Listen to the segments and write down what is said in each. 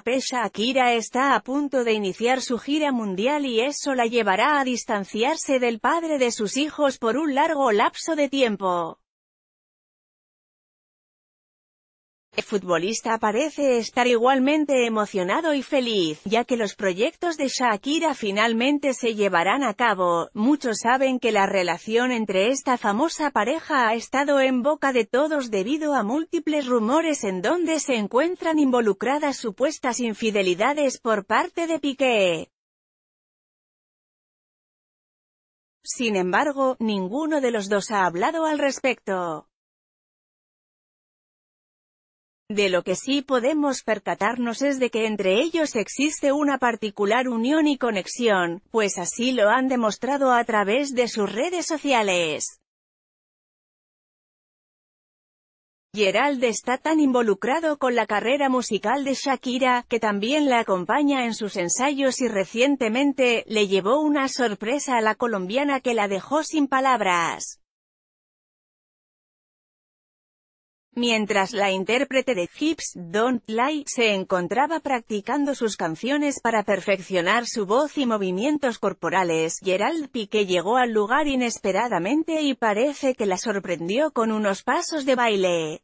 pesha Akira está a punto de iniciar su gira mundial y eso la llevará a distanciarse del padre de sus hijos por un largo lapso de tiempo. El futbolista parece estar igualmente emocionado y feliz, ya que los proyectos de Shakira finalmente se llevarán a cabo. Muchos saben que la relación entre esta famosa pareja ha estado en boca de todos debido a múltiples rumores en donde se encuentran involucradas supuestas infidelidades por parte de Piqué. Sin embargo, ninguno de los dos ha hablado al respecto. De lo que sí podemos percatarnos es de que entre ellos existe una particular unión y conexión, pues así lo han demostrado a través de sus redes sociales. Gerald está tan involucrado con la carrera musical de Shakira, que también la acompaña en sus ensayos y recientemente, le llevó una sorpresa a la colombiana que la dejó sin palabras. Mientras la intérprete de Hips Don't Lie se encontraba practicando sus canciones para perfeccionar su voz y movimientos corporales, Gerald Piqué llegó al lugar inesperadamente y parece que la sorprendió con unos pasos de baile.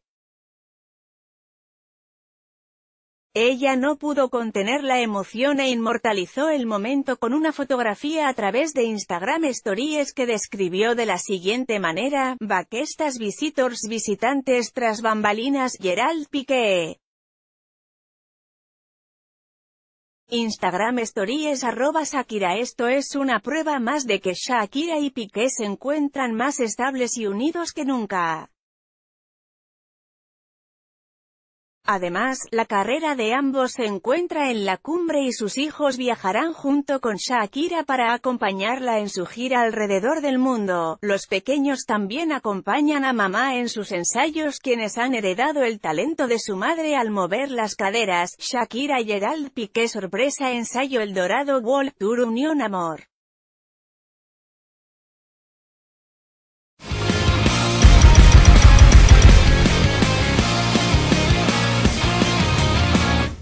Ella no pudo contener la emoción e inmortalizó el momento con una fotografía a través de Instagram Stories que describió de la siguiente manera, estas visitors visitantes tras bambalinas Gerald Piqué. Instagram Stories arroba Shakira Esto es una prueba más de que Shakira y Piqué se encuentran más estables y unidos que nunca. Además, la carrera de ambos se encuentra en la cumbre y sus hijos viajarán junto con Shakira para acompañarla en su gira alrededor del mundo. Los pequeños también acompañan a mamá en sus ensayos quienes han heredado el talento de su madre al mover las caderas. Shakira y Gerald Piqué sorpresa ensayo El Dorado Wall Tour Unión Amor.